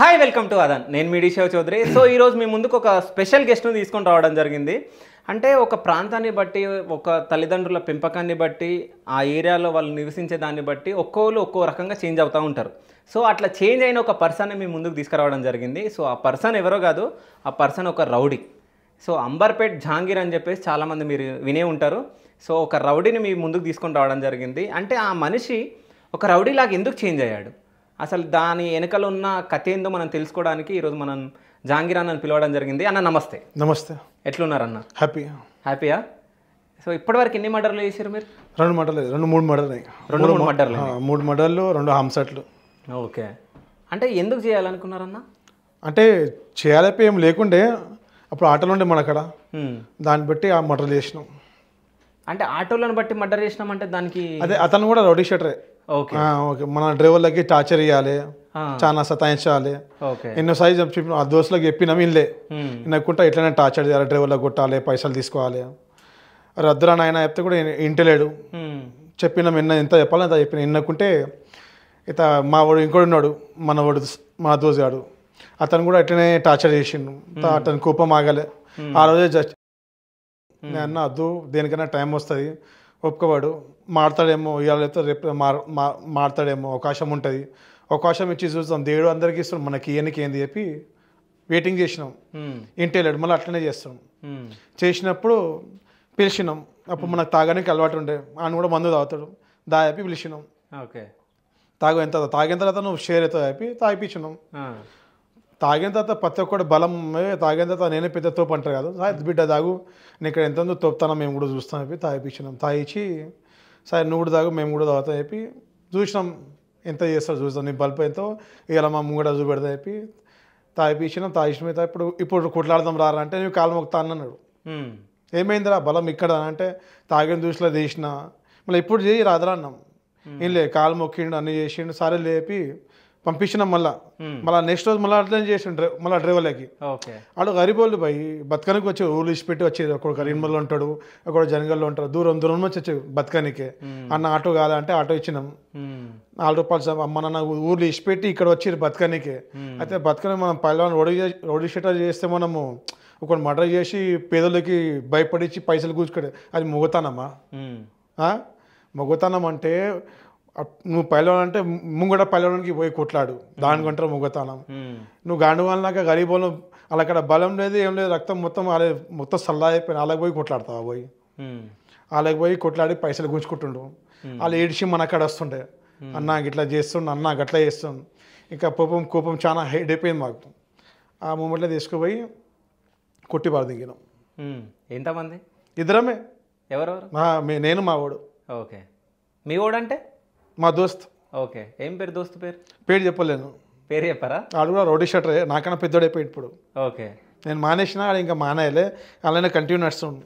Hi welcome to అదన్ నేను మీడి Chowdary so ఈరోజు మీ ముందుకు ఒక స్పెషల్ గెస్ట్ను తీసుకొని రావడం జరిగింది అంటే ఒక ప్రాంతాన్ని బట్టి ఒక తల్లిదండ్రుల పెంపకాన్ని బట్టి ఆ ఏరియాలో వాళ్ళు నివసించే దాన్ని బట్టి ఒక్కోళ్ళు ఒక్కో రకంగా చేంజ్ అవుతూ ఉంటారు సో అట్లా చేంజ్ అయిన ఒక పర్సన్ని మీ ముందుకు తీసుకురావడం జరిగింది సో ఆ పర్సన్ ఎవరో కాదు ఆ పర్సన్ ఒక రౌడీ సో అంబర్పేట్ జాంగీర్ అని చెప్పేసి చాలామంది మీరు వినే ఉంటారు సో ఒక రౌడీని మీ ముందుకు తీసుకొని రావడం జరిగింది అంటే ఆ మనిషి ఒక రౌడీలాగా ఎందుకు చేంజ్ అయ్యాడు అసలు దాని వెనకలో ఉన్న కథ ఏందో మనం తెలుసుకోవడానికి ఈరోజు మనం జాంగీర్ అన్నను పిలవడం జరిగింది అన్న నమస్తే నమస్తే ఎట్లున్నారన్న హ్యాపీ హ్యాపీయా సో ఇప్పటివరకు ఎన్ని మర్డర్లు చేశారు మీరు రెండు మర్డర్లు రెండు మూడు మర్డర్లు రెండు మూడు మర్డర్లు మూడు మర్డర్లు రెండు హంసట్లు ఓకే అంటే ఎందుకు చేయాలనుకున్నారన్న అంటే చేయాలపై ఏం లేకుండే అప్పుడు ఆటోలు ఉండే మన అక్కడ దాన్ని బట్టి ఆ మర్డర్ చేసినాం అంటే ఆటోలను బట్టి మర్డర్ చేసినాం అంటే దానికి అదే అతను కూడా రౌడీ షటరే ఓకే మన డ్రైవర్లకి టార్చర్ ఇవ్వాలి చాలా సతాయించాలి ఎన్నోసారి చెప్పిన ఆ దోస్తులకు చెప్పినాం ఇల్లే నక్కుంటా ఇట్లనే టార్చర్ చేయాలి డ్రైవర్లకు కొట్టాలి పైసలు తీసుకోవాలి రద్దురా నాయన చెప్తే కూడా ఇంటలేడు చెప్పినాం ఎన్న ఎంత చెప్పాలి అంత చెప్పిన ఎన్నకుంటే ఇత మా వాడు ఇంకోటి ఉన్నాడు మన వాడు మా దోసుగాడు అతను కూడా అట్లనే టార్చర్ చేసిండు అతను కోపం ఆగలే ఆ రోజే జస్ట్ నేను అన్న వద్దు దేనికైనా టైం వస్తుంది ఒప్పుకోవాడు మారుతాడేమో ఇవాళ రేపు మారుతాడేమో అవకాశం ఉంటుంది అవకాశం ఇచ్చి చూస్తాం దేవుడు అందరికీ ఇస్తాడు మనకి ఇయనికి ఏంది చెప్పి వెయిటింగ్ చేసినాం ఇంటి వెళ్ళాడు మళ్ళీ అట్లనే చేస్తాం చేసినప్పుడు పిలిచినాం అప్పుడు మనకు తాగడానికి అలవాటు ఉండే ఆయన కూడా మందు తాగుతాడు దా చెప్పి పిలిచినాం ఓకే తాగు ఎంత తాగిన తర్వాత నువ్వు షేర్ అవుతావు చెప్పి తాగిపించినాం తాగిన తర్వాత ప్రతి ఒక్కటి బలం తాగిన తర్వాత నేనే పెద్ద తోపు అంటారు కదా సార్ బిడ్డ తాగు నేను ఇక్కడ ఎంత ఉందో మేము కూడా చూస్తాం చెప్పి తాగిపించినాం తాగిచ్చి సార్ నువ్వు కూడా తాగు మేము కూడా తాగుతా చెప్పి చూసినాం ఎంత చేస్తారు చూస్తాం నీ బల్బు ఎంతో ఇలా మా ముంగడ చూపెడతా చెప్పి తాగిపించినాం తాగిచ్చిన ఇప్పుడు ఇప్పుడు కొట్లాడదాం రారా అంటే నువ్వు కాలు మొక్తా అన్నాడు ఏమైందిరా బలం ఇక్కడ అంటే తాగిన దూసిలో చేసిన మళ్ళీ ఇప్పుడు చేయి రాదరా అన్నాం ఏం కాలు మొక్కిండు అన్నీ చేసిండు సరే లేపి పంపించినాం మళ్ళా hmm. మళ్ళా నెక్స్ట్ రోజు మళ్ళీ అట్లనే చేసిన మళ్ళీ డ్రైవర్లకి ఆడు గరిబోళ్ళు పోయి బతకానికి వచ్చి ఊళ్ళు ఇచ్చిపెట్టి వచ్చేది అక్కడ కరీంబల్లో ఉంటాడు అక్కడ జనగల్లో ఉంటాడు దూరం దూరం నుంచి వచ్చేది బతకానికే hmm. అన్న ఆటో కావాలంటే ఆటో ఇచ్చినాం hmm. నాలుగు రూపాయలు అమ్మ నాన్న ఊర్లు ఇచ్చిపెట్టి ఇక్కడ వచ్చి బతకానికే అయితే బతకని మనం పల్లెవాన్ని రోడ్డు రోడ్డు షటర్ చేస్తే మనము ఒకటి మర్డర్ చేసి పేదలకి భయపడిచ్చి పైసలు కూర్చుకోడు అది మొగతానమ్మా మొగతానం అంటే నువ్వు పైలవన్ అంటే ముంగడ పైలవనికి పోయి కొట్లాడు దానికంటారు ముగ్గతానం నువ్వు గాండువాళ్ళక గరీబోళ్ళు అలా అక్కడ బలం లేదు ఏం లేదు రక్తం మొత్తం వాళ్ళ మొత్తం సల్లా అయిపోయిన అలాగ పోయి కొట్లాడతావు పోయి వాళ్ళకి పోయి కొట్లాడి పైసలు గుంజుకుంటుండు వాళ్ళు ఏడిచి మన అక్కడ వస్తుండే అన్న ఇట్లా చేస్తుండు అన్న గట్లా చేస్తుండు ఇంకా కోపం కోపం చాలా హైడ్ అయిపోయింది మాకు ఆ మూమెంట్లో తీసుకుపోయి కొట్టి బాధ దిగినాం ఎంతమంది ఇద్దరమే ఎవరెవరు నేను మా వాడు ఓకే మీ వాడు అంటే మా దోస్త్ ఓకే ఏం పేరు దోస్త్ పేరు పేరు చెప్పలేను పేరు చెప్పారా వాడు కూడా రోడీ షట్టర్ నాకన్నా పెద్దోడైపోయి ఇప్పుడు ఓకే నేను మానేసిన ఇంకా మానేయలే అలానే కంటిన్యూ నడుస్తుంది